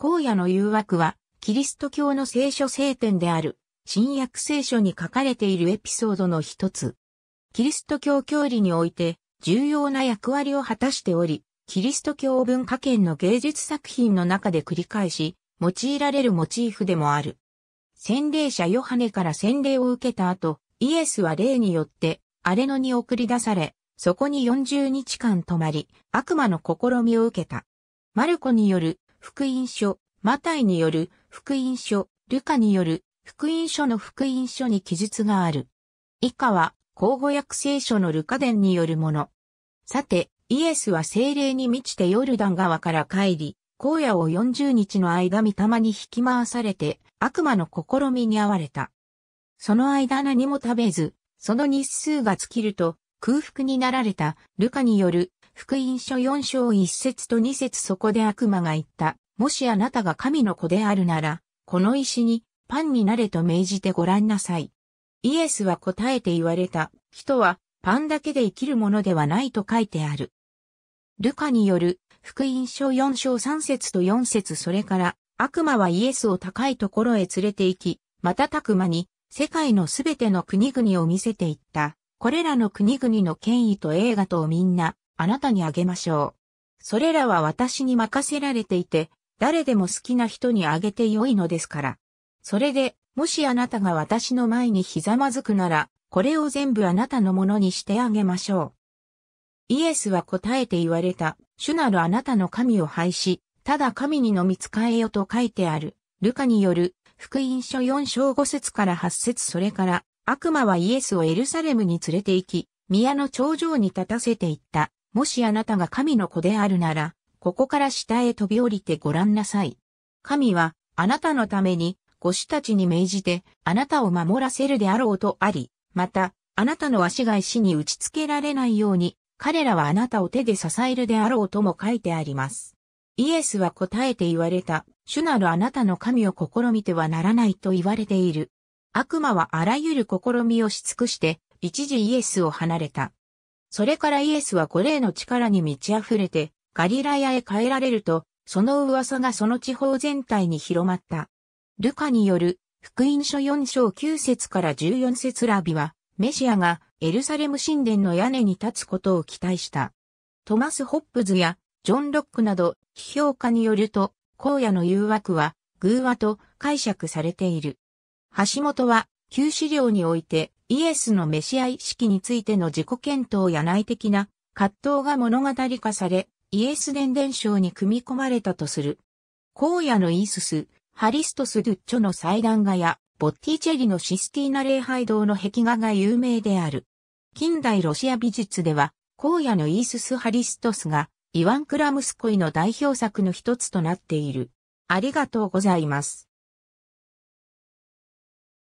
荒野の誘惑は、キリスト教の聖書聖典である、新約聖書に書かれているエピソードの一つ。キリスト教教理において、重要な役割を果たしており、キリスト教文化圏の芸術作品の中で繰り返し、用いられるモチーフでもある。洗礼者ヨハネから洗礼を受けた後、イエスは霊によって、荒野に送り出され、そこに40日間泊まり、悪魔の試みを受けた。マルコによる福音書、マタイによる福音書、ルカによる福音書の福音書に記述がある。以下は、口語訳聖書のルカ伝によるもの。さて、イエスは精霊に満ちてヨルダン川から帰り、荒野を40日の間たまに引き回されて、悪魔の試みに遭われた。その間何も食べず、その日数が尽きると、空腹になられた、ルカによる福音書4章1節と2節そこで悪魔が言った。もしあなたが神の子であるなら、この石にパンになれと命じてごらんなさい。イエスは答えて言われた。人はパンだけで生きるものではないと書いてある。ルカによる福音書4章3節と4節それから悪魔はイエスを高いところへ連れて行き、瞬く間に世界のすべての国々を見せていった。これらの国々の権威と映画とみんなあなたにあげましょう。それらは私に任せられていて、誰でも好きな人にあげてよいのですから。それで、もしあなたが私の前にひざまずくなら、これを全部あなたのものにしてあげましょう。イエスは答えて言われた、主なるあなたの神を廃し、ただ神にのみ使えよと書いてある。ルカによる、福音書4章5節から8節それから、悪魔はイエスをエルサレムに連れて行き、宮の頂上に立たせていった。もしあなたが神の子であるなら、ここから下へ飛び降りてごらんなさい。神は、あなたのために、ご主たちに命じて、あなたを守らせるであろうとあり、また、あなたの足が石に打ち付けられないように、彼らはあなたを手で支えるであろうとも書いてあります。イエスは答えて言われた、主なるあなたの神を試みてはならないと言われている。悪魔はあらゆる試みをし尽くして、一時イエスを離れた。それからイエスはこれへの力に満ち溢れて、ガリラヤへ帰られると、その噂がその地方全体に広まった。ルカによる、福音書4章9節から14節ラビは、メシアがエルサレム神殿の屋根に立つことを期待した。トマス・ホップズやジョン・ロックなど、批評家によると、荒野の誘惑は、偶話と解釈されている。橋本は、旧資料において、イエスのメシア意識についての自己検討や内的な葛藤が物語化され、イエス伝伝承に組み込まれたとする。荒野のイースス、ハリストス・ドゥッチョの祭壇画や、ボッティチェリのシスティーナ礼拝堂の壁画が有名である。近代ロシア美術では、荒野のイースス・ハリストスが、イワン・クラムスコイの代表作の一つとなっている。ありがとうございます。